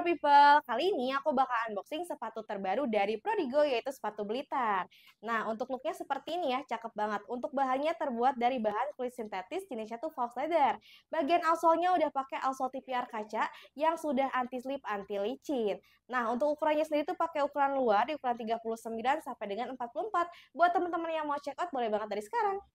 Pro People, kali ini aku bakal unboxing sepatu terbaru dari Prodigo yaitu sepatu blitar. Nah, untuk looknya seperti ini ya, cakep banget. Untuk bahannya terbuat dari bahan kulit sintetis jenisnya tuh false leather. Bagian outsole-nya udah pakai outsole TPR kaca yang sudah anti slip, anti licin. Nah, untuk ukurannya sendiri tuh pakai ukuran luar di ukuran 39 sampai dengan 44. Buat teman-teman yang mau check out boleh banget dari sekarang.